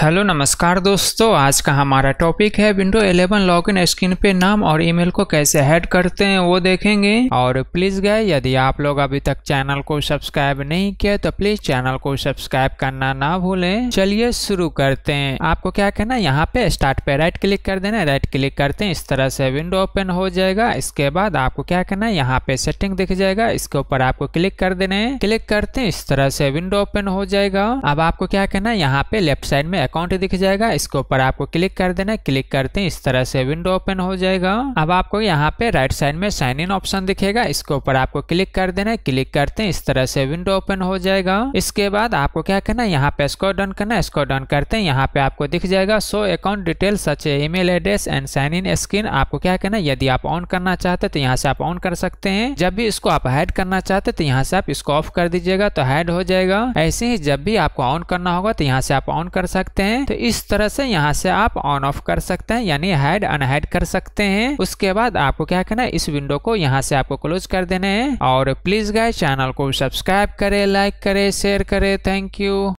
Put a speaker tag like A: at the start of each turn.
A: hello नमस्कार दोस्तों आज का हमारा टॉपिक है विंडो 11 लॉगिन स्क्रीन पे नाम और ईमेल को कैसे हैड करते हैं वो देखेंगे और प्लीज गए यदि आप लोग अभी तक चैनल को सब्सक्राइब नहीं किया तो प्लीज चैनल को सब्सक्राइब करना ना भूलें चलिए शुरू करते हैं आपको क्या करना है यहाँ पे स्टार्ट पे राइट क्लिक कर देना राइट क्लिक करते हैं इस तरह से विंडो ओपन हो जाएगा इसके बाद आपको क्या करना है यहाँ पे सेटिंग दिख जाएगा इसके ऊपर आपको क्लिक कर देना है क्लिक करते हैं इस तरह से विंडो ओपन हो जाएगा अब आपको क्या करना है यहाँ पे लेफ्ट साइड में अकाउंट दिख जाएगा इसके ऊपर आपको क्लिक कर देना है क्लिक करते हैं इस तरह से विंडो ओपन हो जाएगा अब आपको यहाँ पे राइट साइड में साइन इन ऑप्शन दिखेगा इसके ऊपर आपको क्लिक कर देना है क्लिक करते हैं इस तरह से विंडो ओपन हो जाएगा इसके बाद आपको क्या करना है यहाँ पे स्कोर डन करना है स्कोर डन करते हैं यहाँ पे आपको दिख जाएगा सो account detail such a email address and sign in screen आपको क्या करना है यदि आप ऑन करना चाहते तो यहाँ से आप ऑन कर सकते हैं जब भी इसको आप हाइड करना चाहते तो यहाँ से आप इसको ऑफ कर दीजिएगा तो हाइड हो जाएगा ऐसे ही जब भी आपको ऑन करना होगा तो यहाँ से आप ऑन कर सकते सकते हैं तो इस तरह से यहाँ से आप ऑन ऑफ कर सकते हैं यानी हाइड अनहाइड कर सकते हैं उसके बाद आपको क्या करना है इस विंडो को यहाँ से आपको क्लोज कर देना है और प्लीज गाय चैनल को सब्सक्राइब करे लाइक करे शेयर करे थैंक यू